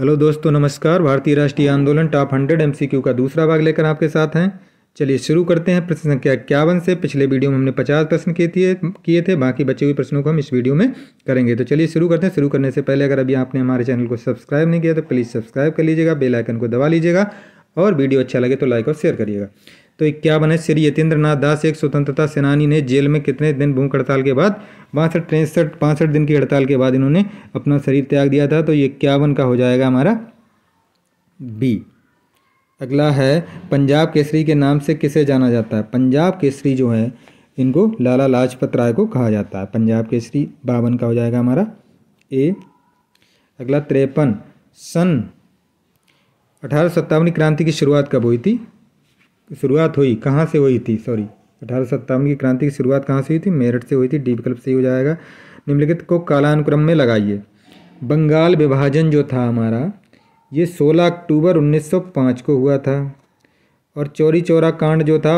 hello दोस्तों नमस्कार भारतीय राष्ट्रीय आंदोलन टॉप हंड्रेड एम का दूसरा भाग लेकर आपके साथ हैं चलिए शुरू करते हैं प्रश्न संख्या इक्यावन से पिछले वीडियो में हमने पचास प्रश्न किए थे किए थे बाकी बचे हुए प्रश्नों को हम इस वीडियो में करेंगे तो चलिए शुरू करते हैं शुरू करने से पहले अगर अभी आपने हमारे चैनल को सब्सक्राइब नहीं किया तो प्लीज़ सब्सक्राइब कर लीजिएगा बेलाइकन को दबा लीजिएगा और वीडियो अच्छा लगे तो लाइक और शेयर करिएगा तो इक्यावन है श्री यतेंद्र नाथ दास एक स्वतंत्रता सेनानी ने जेल में कितने दिन भूख हड़ताल के बाद बासठ तिरसठ पांसठ दिन की हड़ताल के बाद इन्होंने अपना शरीर त्याग दिया था तो ये इक्यावन का हो जाएगा हमारा बी अगला है पंजाब केसरी के नाम से किसे जाना जाता है पंजाब केसरी जो है इनको लाला लाजपत राय को कहा जाता है पंजाब केसरी बावन का हो जाएगा हमारा ए अगला त्रेपन सन अठारह सत्तावन क्रांति की शुरुआत कब हुई थी शुरुआत हुई कहाँ से हुई थी सॉरी अठारह सत्तावन की क्रांति की शुरुआत कहाँ से हुई थी मेरठ से हुई थी डी विकल्प सही हो जाएगा निम्नलिखित को कालानुक्रम में लगाइए बंगाल विभाजन जो था हमारा ये 16 अक्टूबर 1905 को हुआ था और चोरी चौरा कांड जो था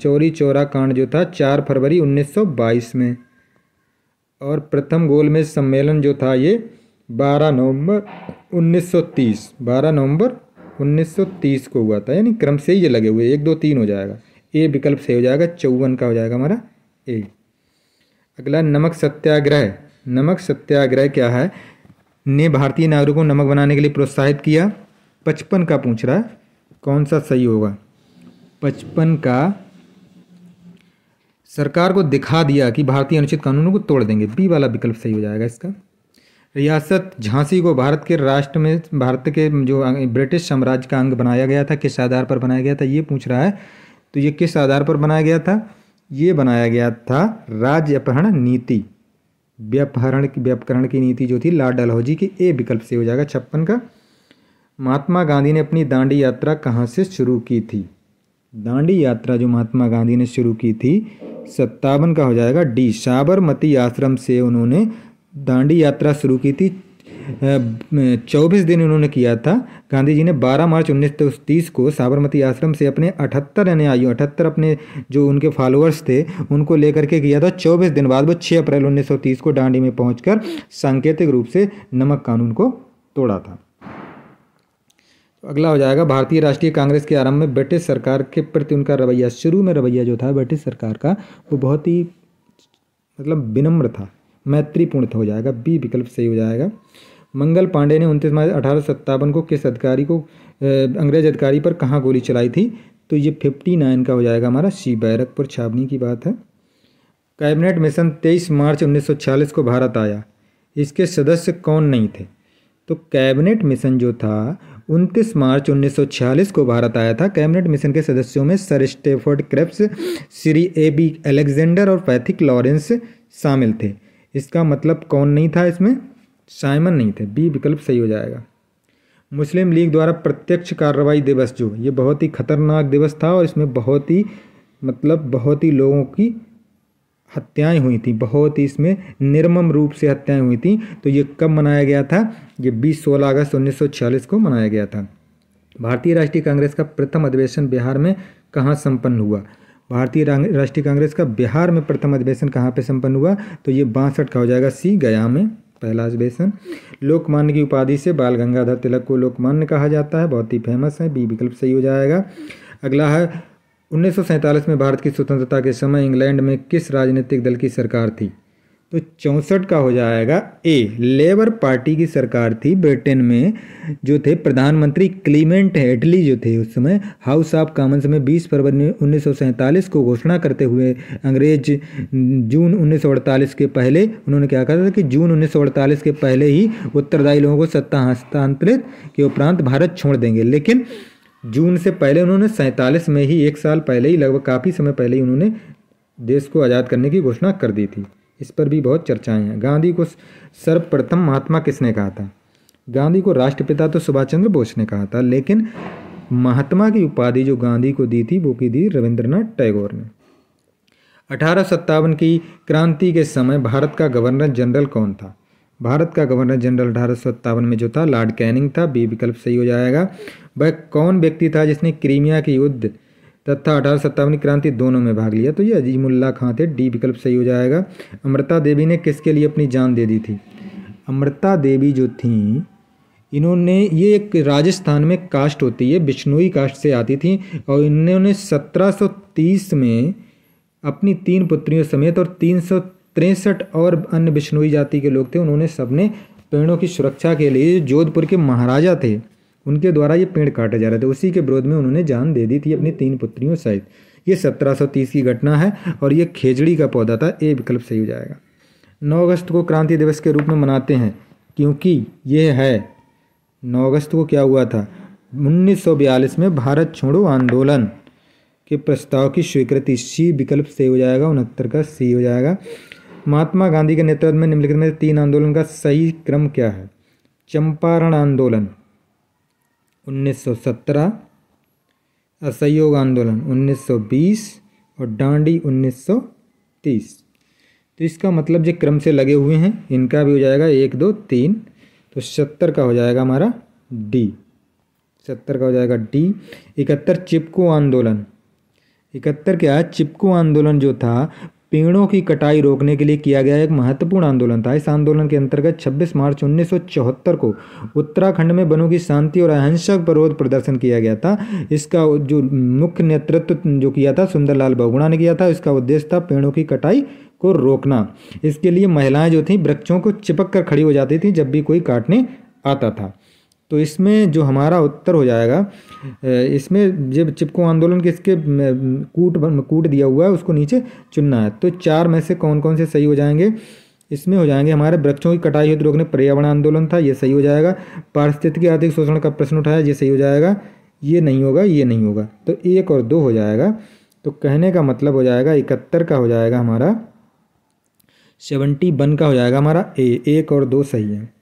चोरी चौरा कांड जो था 4 फरवरी 1922 में और प्रथम गोलमेज सम्मेलन जो था ये 12 नवंबर 1930 12 नवंबर 1930 को हुआ था यानी क्रम से ही ये लगे हुए एक दो तीन हो जाएगा ए विकल्प सही हो जाएगा चौवन का हो जाएगा हमारा ए अगला नमक सत्याग्रह नमक सत्याग्रह क्या है ने भारतीय नागरिकों नमक बनाने के लिए प्रोत्साहित किया पचपन का पूछ रहा है कौन सा सही होगा पचपन का सरकार को दिखा दिया कि भारतीय अनुचित कानूनों को तोड़ देंगे बी वाला विकल्प सही हो जाएगा इसका रियासत झांसी को भारत के राष्ट्र में भारत के जो ब्रिटिश साम्राज्य का अंग बनाया गया था किस आधार पर बनाया गया था ये पूछ रहा है तो ये किस आधार पर बनाया गया था ये बनाया गया था राज्य अपहरण नीति व्यापहरण की व्यापकरण की नीति जो थी लाल डलहौजी की ए विकल्प से हो जाएगा छप्पन का महात्मा गांधी ने अपनी दांडी यात्रा कहाँ से शुरू की थी दांडी यात्रा जो महात्मा गांधी ने शुरू की थी सत्तावन का हो जाएगा डी साबरमती आश्रम से उन्होंने दांडी यात्रा शुरू की थी चौबीस दिन उन्होंने किया था गांधी जी ने 12 मार्च उन्नीस को साबरमती आश्रम से अपने 78 अनुयायियों 78 अपने जो उनके फॉलोअर्स थे उनको लेकर के किया था 24 दिन बाद वो 6 अप्रैल 1930 को डांडी में पहुंचकर सांकेतिक रूप से नमक कानून को तोड़ा था तो अगला हो जाएगा भारतीय राष्ट्रीय कांग्रेस के आरंभ में ब्रिटिश सरकार के प्रति उनका रवैया शुरू में रवैया जो था ब्रिटिश सरकार का वो बहुत ही मतलब विनम्र था मैत्रीपूर्ण हो जाएगा बी विकल्प सही हो जाएगा मंगल पांडे ने उनतीस मार्च अठारह को किस अधिकारी को अंग्रेज अधिकारी पर कहाँ गोली चलाई थी तो ये फिफ्टी नाइन का हो जाएगा हमारा सी बैरकपुर छावनी की बात है कैबिनेट मिशन तेईस मार्च 1946 को भारत आया इसके सदस्य कौन नहीं थे तो कैबिनेट मिशन जो था 29 मार्च छियालीस को भारत आया था कैबिनेट मिशन के सदस्यों में sir Stafford Cripps Shri A B Alexander और पैथिक लॉरेंस शामिल थे इसका मतलब कौन नहीं था इसमें साइमन नहीं थे बी विकल्प सही हो जाएगा मुस्लिम लीग द्वारा प्रत्यक्ष कार्रवाई दिवस जो ये बहुत ही खतरनाक दिवस था और इसमें बहुत ही मतलब बहुत ही लोगों की हत्याएं हुई थी बहुत ही इसमें निर्मम रूप से हत्याएं हुई थी तो ये कब मनाया गया था ये 20 सोलह अगस्त उन्नीस को मनाया गया था भारतीय राष्ट्रीय कांग्रेस का प्रथम अधिवेशन बिहार में कहाँ संपन्न हुआ भारतीय राष्ट्रीय कांग्रेस का बिहार में प्रथम अधिवेशन कहाँ पे संपन्न हुआ तो ये बासठ का हो जाएगा सी गया में पहला अधिवेशन लोकमान्य की उपाधि से बाल गंगाधर तिलक को लोकमान्य कहा जाता है बहुत ही फेमस है बी विकल्प सही हो जाएगा अगला है उन्नीस में भारत की स्वतंत्रता के समय इंग्लैंड में किस राजनीतिक दल की सरकार थी तो चौंसठ का हो जाएगा ए लेबर पार्टी की सरकार थी ब्रिटेन में जो थे प्रधानमंत्री क्लीमेंट हेडली जो थे उस समय हाउस ऑफ कॉमन्स में 20 फरवरी उन्नीस को घोषणा करते हुए अंग्रेज जून 1948 के पहले उन्होंने क्या कहा था कि जून 1948 के पहले ही उत्तरदायी लोगों को सत्ता हस्तांतरित के उपरांत भारत छोड़ देंगे लेकिन जून से पहले उन्होंने सैंतालीस में ही एक साल पहले ही लगभग काफ़ी समय पहले ही उन्होंने देश को आज़ाद करने की घोषणा कर दी थी इस पर भी बहुत चर्चाएं हैं गांधी को सर्वप्रथम महात्मा किसने कहा था गांधी को राष्ट्रपिता तो सुभाष चंद्र बोस ने कहा था लेकिन महात्मा की उपाधि जो गांधी को दी थी वो की दी रविंद्रनाथ टैगोर ने अठारह की क्रांति के समय भारत का गवर्नर जनरल कौन था भारत का गवर्नर जनरल अठारह में जो था लॉर्ड कैनिंग था बी विकल्प सही हो जाएगा वह कौन व्यक्ति था जिसने क्रीमिया के युद्ध तथा अठारह सत्तावन की क्रांति दोनों में भाग लिया तो ये अजीमुल्ला खां थे डी विकल्प सही हो जाएगा अमृता देवी ने किसके लिए अपनी जान दे दी थी अमृता देवी जो थी इन्होंने ये एक राजस्थान में कास्ट होती है बिश्नोई कास्ट से आती थी और इन्होंने 1730 में अपनी तीन पुत्रियों समेत और तीन और अन्य बिश्नोई जाति के लोग थे उन्होंने सबने पेड़ों की सुरक्षा के लिए जोधपुर के महाराजा थे उनके द्वारा ये पेड़ काटे जा रहे थे उसी के विरोध में उन्होंने जान दे दी थी अपनी तीन पुत्रियों सहित ये 1730 की घटना है और ये खेजड़ी का पौधा था ए विकल्प सही हो जाएगा 9 अगस्त को क्रांति दिवस के रूप में मनाते हैं क्योंकि यह है 9 अगस्त को क्या हुआ था 1942 में भारत छोड़ो आंदोलन के प्रस्ताव की स्वीकृति सी विकल्प सही हो जाएगा उनहत्तर का सी हो जाएगा महात्मा गांधी के नेतृत्व में निम्नलिखित में तीन आंदोलन का सही क्रम क्या है चंपारण आंदोलन 1917 असहयोग आंदोलन 1920 और डांडी 1930 तो इसका मतलब जो क्रम से लगे हुए हैं इनका भी हो जाएगा एक दो तीन तो सत्तर का हो जाएगा हमारा डी सत्तर का हो जाएगा डी इकहत्तर चिपको आंदोलन इकहत्तर क्या चिपको आंदोलन जो था पेड़ों की कटाई रोकने के लिए किया गया एक महत्वपूर्ण आंदोलन था इस आंदोलन के अंतर्गत 26 मार्च 1974 को उत्तराखंड में वनों की शांति और अहिंसक विरोध प्रदर्शन किया गया था इसका जो मुख्य नेतृत्व जो किया था सुंदरलाल बहुगुणा ने किया था इसका उद्देश्य था पेड़ों की कटाई को रोकना इसके लिए महिलाएँ जो थीं वृक्षों को चिपक कर खड़ी हो जाती थीं जब भी कोई काटने आता था तो इसमें जो हमारा उत्तर हो जाएगा इसमें जब चिपको आंदोलन के इसके कूट कूट दिया हुआ है उसको नीचे चुनना है तो चार में से कौन कौन से सही हो जाएंगे इसमें हो जाएंगे हमारे वृक्षों की कटाई हेतु रोकने पर्यावरण आंदोलन था ये सही हो जाएगा पारिस्थितिकी आर्थिक शोषण का प्रश्न उठाया ये सही हो जाएगा ये नहीं होगा ये नहीं होगा तो एक और दो हो जाएगा तो कहने का मतलब हो जाएगा इकहत्तर का हो जाएगा हमारा सेवेंटी वन का हो जाएगा हमारा ए एक और दो सही है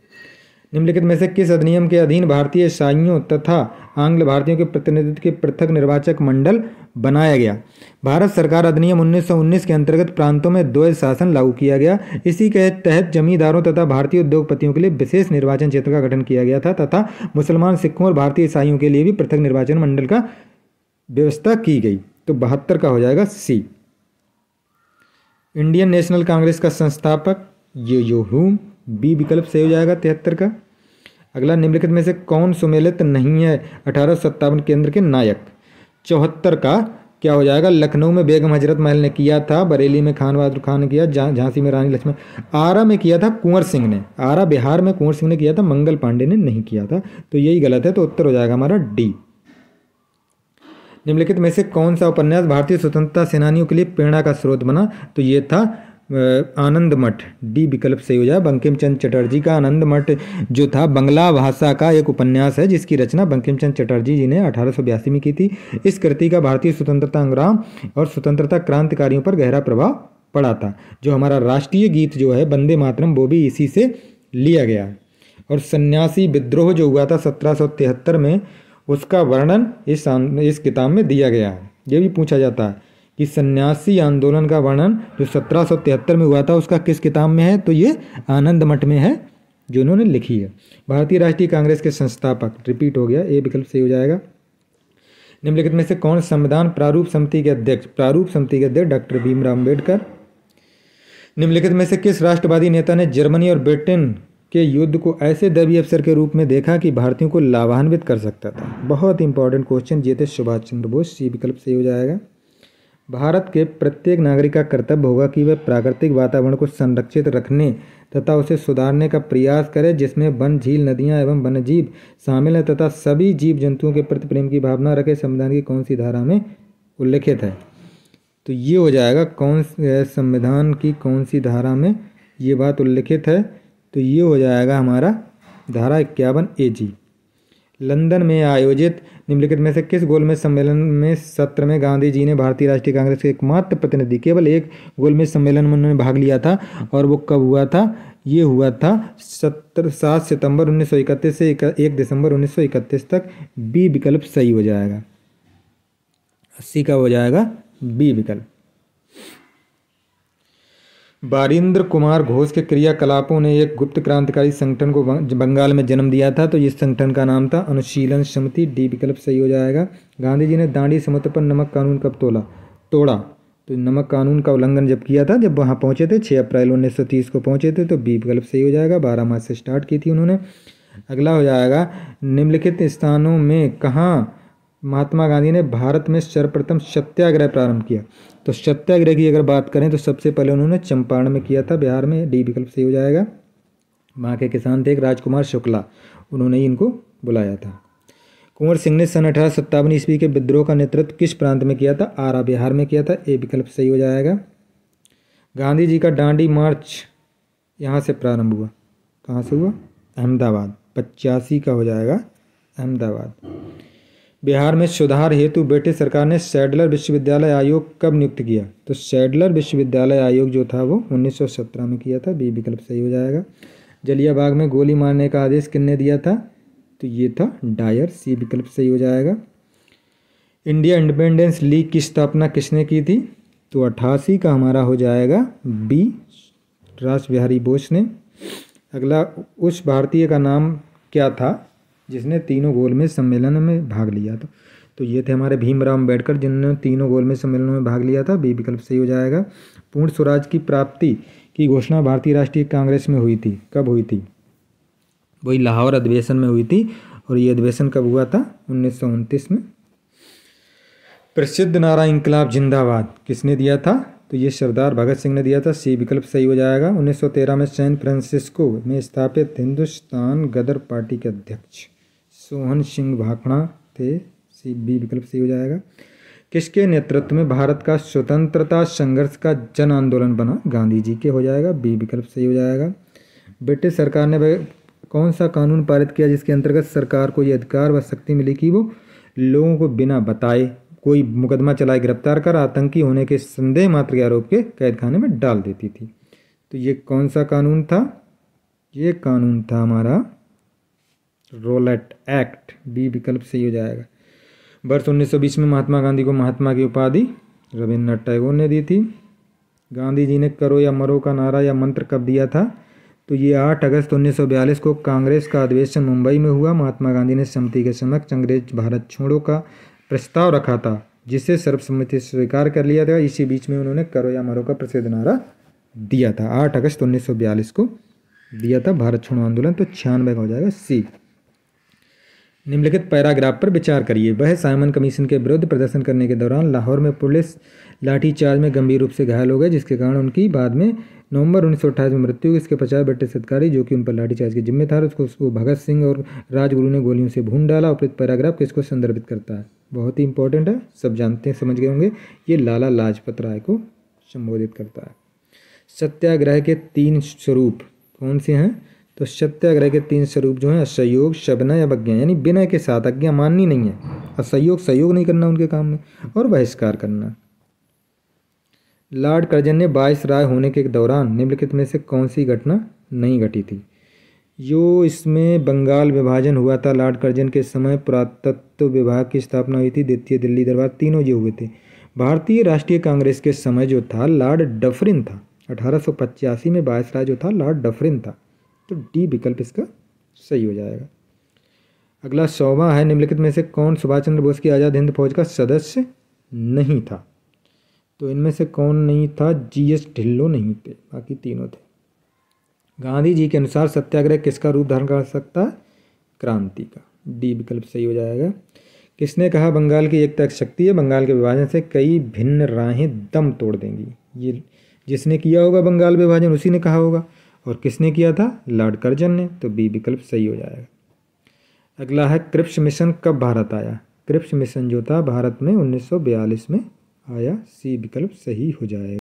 निम्नलिखित में से किस अधिनियम के अधीन भारतीय ईसाइयों तथा आंग्ल भारतीयों के प्रतिनिधित्व के पृथक निर्वाचक मंडल बनाया गया भारत सरकार अधिनियम 1919 के अंतर्गत प्रांतों में द्वैध शासन लागू किया गया इसी के तहत जमींदारों तथा भारतीय उद्योगपतियों के लिए विशेष निर्वाचन क्षेत्र का गठन किया गया था तथा मुसलमान सिखों और भारतीय ईसाइयों के लिए भी पृथक निर्वाचन मंडल का व्यवस्था की गई तो बहत्तर का हो जाएगा सी इंडियन नेशनल कांग्रेस का संस्थापक यो यो बी विकल्प सही हो जाएगा तिहत्तर का अगला निम्नलिखित में से कौन सुमेलित नहीं है अठारह सत्तावन केंद्र के नायक चौहत्तर का क्या हो जाएगा लखनऊ में बेगम हजरत महल ने किया था बरेली में खान बहादुर खान ने किया झांसी में रानी लक्ष्मण आरा में किया था कुंवर सिंह ने आरा बिहार में कुंवर सिंह ने किया था मंगल पांडे ने नहीं किया था तो यही गलत है तो उत्तर हो जाएगा हमारा डी निम्नलिखित में से कौन सा उपन्यास भारतीय स्वतंत्रता सेनानियों के लिए प्रेरणा का स्रोत बना तो ये था आनंद मठ डी विकल्प सही हो जाए बंकिम चंद चटर्जी का आनंद मठ जो था बंगला भाषा का एक उपन्यास है जिसकी रचना बंकिम चंद चटर्जी जी ने अठारह में की थी इस कृति का भारतीय स्वतंत्रता संग्राम और स्वतंत्रता क्रांतिकारियों पर गहरा प्रभाव पड़ा था जो हमारा राष्ट्रीय गीत जो है वंदे मातरम वो भी इसी से लिया गया और सन्यासी विद्रोह जो हुआ था सत्रह में उसका वर्णन इस इस किताब में दिया गया है ये भी पूछा जाता है कि सन्यासी आंदोलन का वर्णन जो सत्रह में हुआ था उसका किस किताब में है तो ये आनंद मठ में है जो उन्होंने लिखी है भारतीय राष्ट्रीय कांग्रेस के संस्थापक रिपीट हो गया ए विकल्प सही हो जाएगा निम्नलिखित में से कौन संविधान प्रारूप समिति के अध्यक्ष प्रारूप समिति के अध्यक्ष डॉक्टर भीमराव अम्बेडकर निम्नलिखित में से किस राष्ट्रवादी नेता ने जर्मनी और ब्रिटेन के युद्ध को ऐसे दबी अवसर के रूप में देखा कि भारतीयों को लाभान्वित कर सकता था बहुत इंपॉर्टेंट क्वेश्चन ये थे सुभाष चंद्र बोस सी विकल्प सही हो जाएगा भारत के प्रत्येक नागरिक का कर्तव्य होगा कि वह प्राकृतिक वातावरण को संरक्षित रखने तथा उसे सुधारने का प्रयास करे जिसमें वन झील नदियां एवं जीव शामिल हैं तथा सभी जीव जंतुओं के प्रति प्रेम की भावना रखे संविधान की कौन सी धारा में उल्लेखित है तो ये हो जाएगा कौन संविधान की कौन सी धारा में ये बात उल्लिखित है तो ये हो जाएगा हमारा धारा इक्यावन ए जी लंदन में आयोजित निम्नलिखित में से किस गोलमेज सम्मेलन में सत्र में गांधी जी ने भारतीय राष्ट्रीय कांग्रेस के एकमात्र प्रतिनिधि केवल एक गोलमेज सम्मेलन में उन्होंने भाग लिया था और वो कब हुआ था ये हुआ था सत्र सात सितंबर उन्नीस सौ इकतीस से एक दिसंबर उन्नीस सौ इकतीस तक बी विकल्प सही हो जाएगा अस्सी का हो जाएगा बी विकल्प बारिंद्र कुमार घोष के क्रियाकलापों ने एक गुप्त क्रांतिकारी संगठन को बंगाल में जन्म दिया था तो इस संगठन का नाम था अनुशीलन समिति डी विकल्प सही हो जाएगा गांधी जी ने दांडी पर नमक कानून कब तोला तोड़ा तो नमक कानून का उल्लंघन जब किया था जब वहाँ पहुँचे थे छः अप्रैल उन्नीस सौ तीस को पहुँचे थे तो बी विकल्प सही हो जाएगा बारह मार्च से स्टार्ट की थी उन्होंने अगला हो जाएगा निम्नलिखित स्थानों में कहाँ महात्मा गांधी ने भारत में सर्वप्रथम सत्याग्रह प्रारंभ किया तो सत्याग्रह की अगर बात करें तो सबसे पहले उन्होंने चंपारण में किया था बिहार में डी विकल्प सही हो जाएगा वहाँ के किसान थे एक राजकुमार शुक्ला उन्होंने ही इनको बुलाया था कुंवर सिंह ने सन अठारह सत्तावन ईस्वी के विद्रोह का नेतृत्व किस प्रांत में किया था आरा बिहार में किया था ए विकल्प सही हो जाएगा गांधी जी का डांडी मार्च यहाँ से प्रारंभ हुआ कहाँ से हुआ अहमदाबाद पचासी का हो जाएगा अहमदाबाद बिहार में सुधार हेतु ब्रिटिश सरकार ने सैडलर विश्वविद्यालय आयोग कब नियुक्त किया तो सैडलर विश्वविद्यालय आयोग जो था वो 1917 में किया था बी विकल्प सही हो जाएगा जलियाबाग में गोली मारने का आदेश किसने दिया था तो ये था डायर सी विकल्प सही हो जाएगा इंडिया इंडिपेंडेंस लीग की स्थापना किसने की थी तो अट्ठासी का हमारा हो जाएगा बी राज बिहारी बोस ने अगला उस भारतीय का नाम क्या था जिसने तीनों गोल में सम्मेलन में भाग लिया था तो ये थे हमारे भीमराव अम्बेडकर जिन्होंने तीनों गोल में सम्मेलनों में भाग लिया था बी विकल्प सही हो जाएगा पूर्ण स्वराज की प्राप्ति की घोषणा भारतीय राष्ट्रीय कांग्रेस में हुई थी कब हुई थी वही लाहौर अधिवेशन में हुई थी और ये अधिवेशन कब हुआ था उन्नीस में प्रसिद्ध नारा इंकलाब जिंदाबाद किसने दिया था तो ये सरदार भगत सिंह ने दिया था सी विकल्प सही हो जाएगा 1913 में सैन फ्रांसिस्को में स्थापित हिंदुस्तान गदर पार्टी के अध्यक्ष सोहन सिंह भाखड़ा थे सी बी विकल्प सी हो जाएगा किसके नेतृत्व में भारत का स्वतंत्रता संघर्ष का जन आंदोलन बना गांधी जी के हो जाएगा बी विकल्प सही हो जाएगा ब्रिटिश सरकार ने कौन सा कानून पारित किया जिसके अंतर्गत सरकार को ये अधिकार व शक्ति मिली कि वो लोगों को बिना बताए कोई मुकदमा चलाए गिरफ्तार कर आतंकी होने के संदेह मात्र के आरोप के कैदखाने में डाल देती थी तो ये कौन सा कानून था ये कानून था हमारा रोलेट एक्ट बी विकल्प सही हो जाएगा वर्ष उन्नीस में महात्मा गांधी को महात्मा की उपाधि रविन्द्रनाथ टैगोर ने दी थी गांधी जी ने करो या मरो का नारा या मंत्र कब दिया था तो ये आठ अगस्त 1942 को कांग्रेस का अधिवेशन मुंबई में हुआ महात्मा गांधी ने समिति के समक्ष अंग्रेज भारत छोड़ो का प्रस्ताव रखा था जिसे सर्वसम्मति स्वीकार कर लिया था इसी बीच में उन्होंने करो या मरो का प्रसिद्ध नारा दिया था आठ अगस्त 1942 को दिया था भारत छोड़ो आंदोलन तो छियानवे का हो जाएगा सी निम्नलिखित पैराग्राफ पर विचार करिए वह साइमन कमीशन के विरुद्ध प्रदर्शन करने के दौरान लाहौर में पुलिस लाठीचार्ज में गंभीर रूप से घायल हो गए जिसके कारण उनकी बाद में नवंबर उन्नीस में मृत्यु हुई इसके पचास ब्रिटिश अधिकारी जो कि उन पर लाठीचार्ज के जिम्मेदार उसको उसको भगत सिंह और राजगुरु ने गोलियों से भून डाला उपरित पैराग्राफ किसको संदर्भित करता है बहुत ही इंपॉर्टेंट है सब जानते हैं समझ गए होंगे ये लाला लाजपत राय को संबोधित करता है सत्याग्रह के तीन स्वरूप कौन से हैं तो सत्याग्रह के तीन स्वरूप जो हैं असहयोग शबना या अज्ञा यानी विनय के साथ अज्ञा माननी नहीं है असहयोग सहयोग नहीं करना उनके काम में और बहिष्कार करना लॉर्ड कर्जन ने बाईस राय होने के दौरान निम्नलिखित में से कौन सी घटना नहीं घटी थी यो इसमें बंगाल विभाजन हुआ था लॉर्ड कर्जन के समय पुरातत्व विभाग की स्थापना हुई थी द्वितीय दिल्ली दरबार तीनों ये हुए थे भारतीय राष्ट्रीय कांग्रेस के समय जो था लॉर्ड डफरिन था अठारह में बाईस राय जो था लॉर्ड डफरिन था तो डी विकल्प इसका सही हो जाएगा अगला सौवा है निम्नलिखित में से कौन सुभाष चंद्र बोस की आज़ाद हिंद फौज का सदस्य नहीं था तो इनमें से कौन नहीं था जी एस ढिल्लो नहीं थे बाकी तीनों थे गांधी जी के अनुसार सत्याग्रह किसका रूप धारण कर सकता है क्रांति का डी विकल्प सही हो जाएगा किसने कहा बंगाल की एकता एक शक्ति है बंगाल के विभाजन से कई भिन्न राहें दम तोड़ देंगी ये जिसने किया होगा बंगाल विभाजन उसी ने कहा होगा और किसने किया था लॉर्ड कर्जन ने तो बी विकल्प सही हो जाएगा अगला है क्रिप्स मिशन कब भारत आया क्रिप्स मिशन जो था भारत में 1942 में आया सी विकल्प सही हो जाएगा